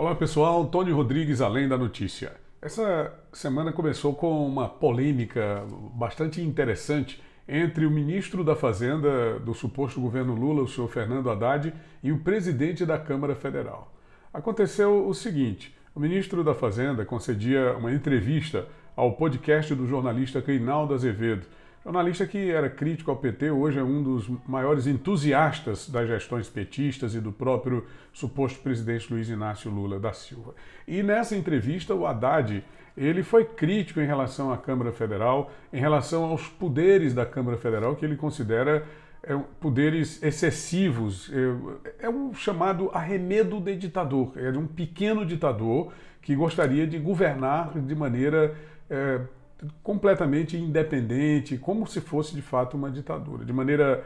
Olá pessoal, Tony Rodrigues, Além da Notícia. Essa semana começou com uma polêmica bastante interessante entre o ministro da Fazenda do suposto governo Lula, o senhor Fernando Haddad, e o presidente da Câmara Federal. Aconteceu o seguinte: o ministro da Fazenda concedia uma entrevista ao podcast do jornalista Reinaldo Azevedo, Jornalista que era crítico ao PT, hoje é um dos maiores entusiastas das gestões petistas e do próprio suposto presidente Luiz Inácio Lula da Silva. E nessa entrevista, o Haddad ele foi crítico em relação à Câmara Federal, em relação aos poderes da Câmara Federal, que ele considera é, poderes excessivos. É, é o um chamado arremedo de ditador, é um pequeno ditador que gostaria de governar de maneira é, completamente independente, como se fosse de fato uma ditadura, de maneira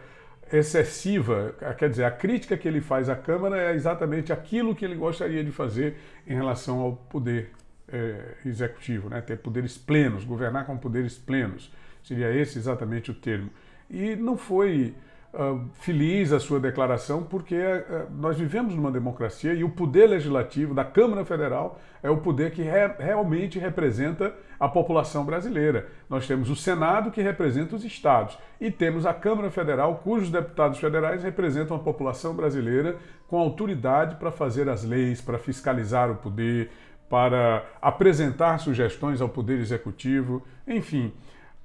excessiva. Quer dizer, a crítica que ele faz à Câmara é exatamente aquilo que ele gostaria de fazer em relação ao poder é, executivo, né? ter poderes plenos, governar com poderes plenos. Seria esse exatamente o termo. E não foi ah, feliz a sua declaração, porque uh, nós vivemos numa democracia e o poder legislativo da Câmara Federal é o poder que re realmente representa a população brasileira. Nós temos o Senado, que representa os estados, e temos a Câmara Federal, cujos deputados federais representam a população brasileira com autoridade para fazer as leis, para fiscalizar o poder, para apresentar sugestões ao Poder Executivo, enfim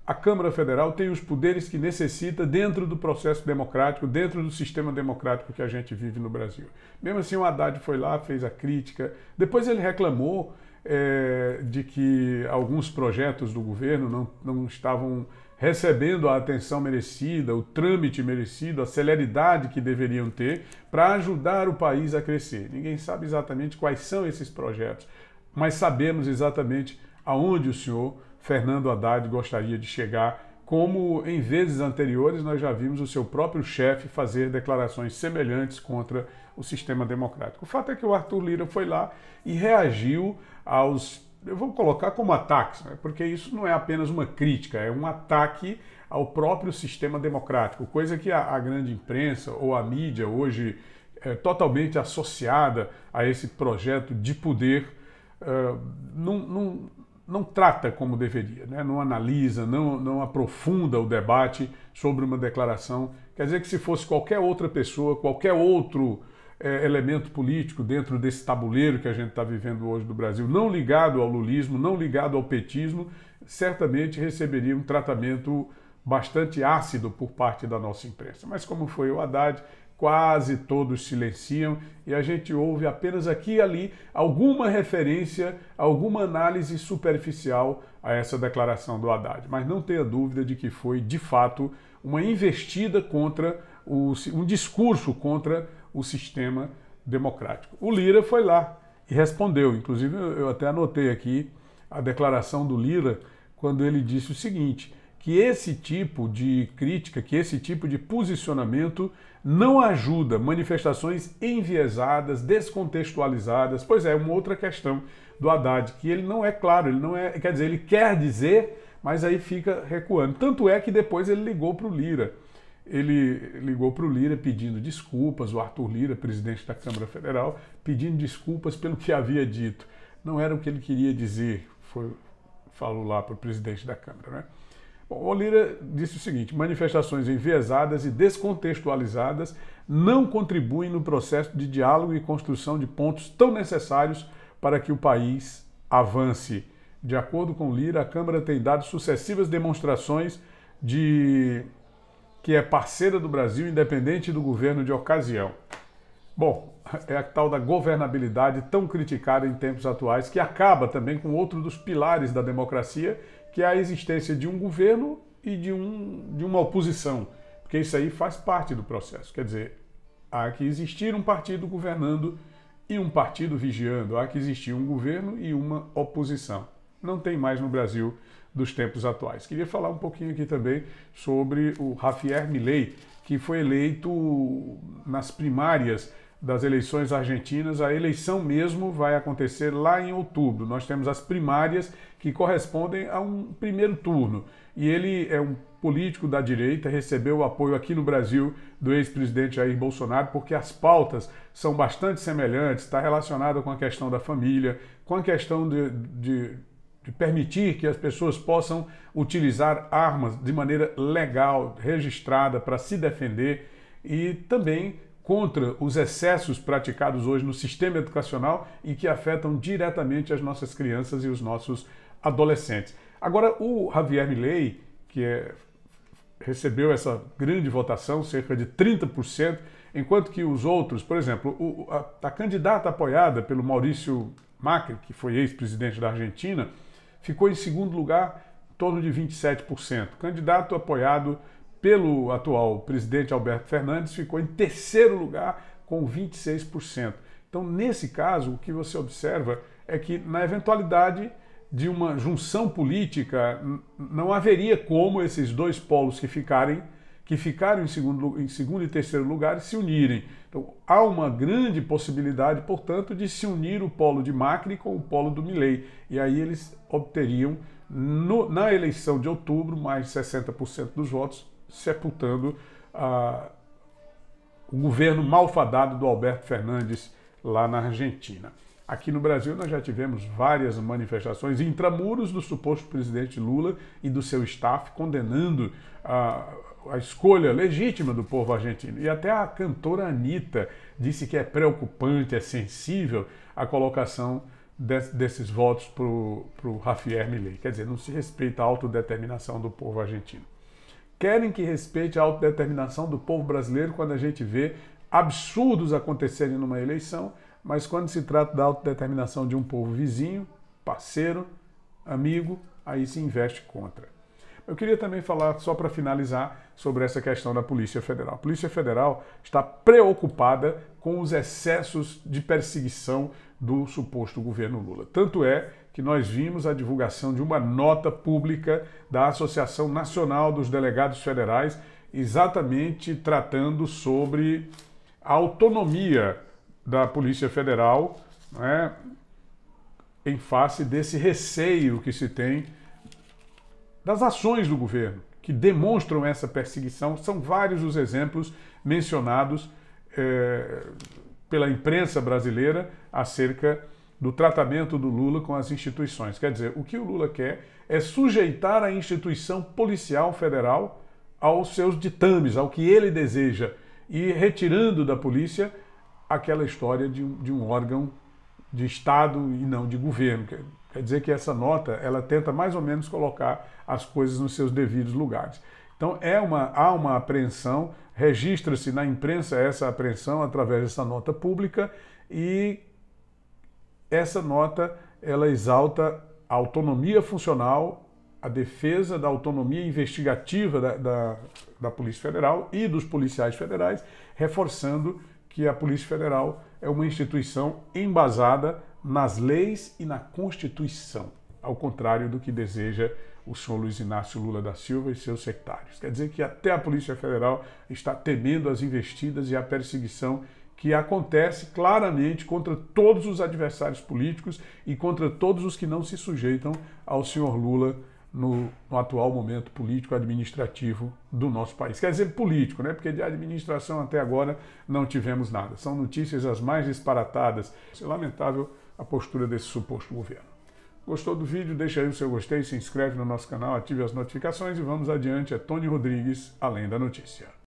a Câmara Federal tem os poderes que necessita dentro do processo democrático, dentro do sistema democrático que a gente vive no Brasil. Mesmo assim, o Haddad foi lá, fez a crítica, depois ele reclamou é, de que alguns projetos do governo não, não estavam recebendo a atenção merecida, o trâmite merecido, a celeridade que deveriam ter para ajudar o país a crescer. Ninguém sabe exatamente quais são esses projetos, mas sabemos exatamente aonde o senhor Fernando Haddad gostaria de chegar, como em vezes anteriores nós já vimos o seu próprio chefe fazer declarações semelhantes contra o sistema democrático. O fato é que o Arthur Lira foi lá e reagiu aos eu vou colocar como ataques, né? porque isso não é apenas uma crítica, é um ataque ao próprio sistema democrático, coisa que a, a grande imprensa ou a mídia hoje é totalmente associada a esse projeto de poder, uh, não, não, não trata como deveria, né? não analisa, não, não aprofunda o debate sobre uma declaração. Quer dizer que se fosse qualquer outra pessoa, qualquer outro é, elemento político dentro desse tabuleiro que a gente está vivendo hoje do Brasil, não ligado ao lulismo, não ligado ao petismo, certamente receberia um tratamento bastante ácido por parte da nossa imprensa. Mas como foi o Haddad, quase todos silenciam e a gente ouve apenas aqui e ali alguma referência, alguma análise superficial a essa declaração do Haddad. Mas não tenha dúvida de que foi, de fato, uma investida contra, o, um discurso contra o sistema democrático. O Lira foi lá e respondeu, inclusive eu até anotei aqui a declaração do Lira quando ele disse o seguinte que esse tipo de crítica, que esse tipo de posicionamento não ajuda manifestações enviesadas, descontextualizadas. Pois é, uma outra questão do Haddad, que ele não é claro, ele não é, quer dizer, ele quer dizer, mas aí fica recuando. Tanto é que depois ele ligou para o Lira. Ele ligou para o Lira pedindo desculpas, o Arthur Lira, presidente da Câmara Federal, pedindo desculpas pelo que havia dito. Não era o que ele queria dizer, foi, falou lá para o presidente da Câmara, né? o Lira disse o seguinte: manifestações enviesadas e descontextualizadas não contribuem no processo de diálogo e construção de pontos tão necessários para que o país avance. De acordo com Lira, a Câmara tem dado sucessivas demonstrações de que é parceira do Brasil, independente do governo de ocasião. Bom, é a tal da governabilidade tão criticada em tempos atuais, que acaba também com outro dos pilares da democracia, que é a existência de um governo e de, um, de uma oposição, porque isso aí faz parte do processo. Quer dizer, há que existir um partido governando e um partido vigiando, há que existir um governo e uma oposição. Não tem mais no Brasil dos tempos atuais. Queria falar um pouquinho aqui também sobre o Javier Milei, que foi eleito nas primárias das eleições argentinas. A eleição mesmo vai acontecer lá em outubro. Nós temos as primárias que correspondem a um primeiro turno. E ele é um político da direita, recebeu o apoio aqui no Brasil do ex-presidente Jair Bolsonaro, porque as pautas são bastante semelhantes, está relacionada com a questão da família, com a questão de, de, de permitir que as pessoas possam utilizar armas de maneira legal, registrada, para se defender e também contra os excessos praticados hoje no sistema educacional e que afetam diretamente as nossas crianças e os nossos adolescentes. Agora, o Javier Milei, que é, recebeu essa grande votação, cerca de 30%, enquanto que os outros, por exemplo, o, a, a, candidata apoiada pelo Maurício Macri, que foi ex-presidente da Argentina, ficou em segundo lugar, em torno de 27%. Candidato apoiado pelo atual presidente Alberto Fernandes, ficou em terceiro lugar com 26%. Então, nesse caso, o que você observa é que, na eventualidade de uma junção política, não haveria como esses dois polos que ficarem que ficaram em segundo, em segundo e terceiro lugar se unirem. Então, há uma grande possibilidade, portanto, de se unir o polo de Macri com o polo do Milley. E aí eles obteriam, no, na eleição de outubro, mais 60% dos votos sepultando ah, o governo malfadado do Alberto Fernandes lá na Argentina. Aqui no Brasil nós já tivemos várias manifestações intramuros do suposto presidente Lula e do seu staff condenando a, a escolha legítima do povo argentino. E até a cantora Anitta disse que é preocupante, é sensível a colocação de, desses votos para o Javier Milei. Quer dizer, não se respeita a autodeterminação do povo argentino querem que respeite a autodeterminação do povo brasileiro quando a gente vê absurdos acontecerem numa eleição, mas quando se trata da autodeterminação de um povo vizinho, parceiro, amigo, aí se investe contra. Eu queria também falar, só para finalizar, sobre essa questão da Polícia Federal. A Polícia Federal está preocupada com os excessos de perseguição do suposto governo Lula. Tanto é que nós vimos a divulgação de uma nota pública da Associação Nacional dos Delegados Federais, exatamente tratando sobre a autonomia da Polícia Federal né, em face desse receio que se tem das ações do governo, que demonstram essa perseguição. São vários os exemplos mencionados é, pela imprensa brasileira acerca do tratamento do Lula com as instituições. Quer dizer, o que o Lula quer é sujeitar a instituição policial federal aos seus ditames, ao que ele deseja, e retirando da polícia aquela história de, de um órgão de Estado e não de governo. Quer, quer dizer que essa nota ela tenta mais ou menos colocar as coisas nos seus devidos lugares. Então é uma, há uma apreensão, registra-se na imprensa essa apreensão através dessa nota pública e essa nota ela exalta a autonomia funcional, a defesa da autonomia investigativa da, da, da Polícia Federal e dos policiais federais, reforçando que a Polícia Federal é uma instituição embasada nas leis e na Constituição, ao contrário do que deseja o senhor Luiz Inácio Lula da Silva e seus sectários. Quer dizer que até a Polícia Federal está temendo as investidas e a perseguição que acontece claramente contra todos os adversários políticos e contra todos os que não se sujeitam ao senhor Lula no, no atual momento político-administrativo do nosso país. Quer dizer, político, né? Porque de administração até agora não tivemos nada. São notícias as mais disparatadas. É lamentável a postura desse suposto governo. Gostou do vídeo? Deixa aí o seu gostei, se inscreve no nosso canal, ative as notificações e vamos adiante. É Tony Rodrigues, Além da Notícia.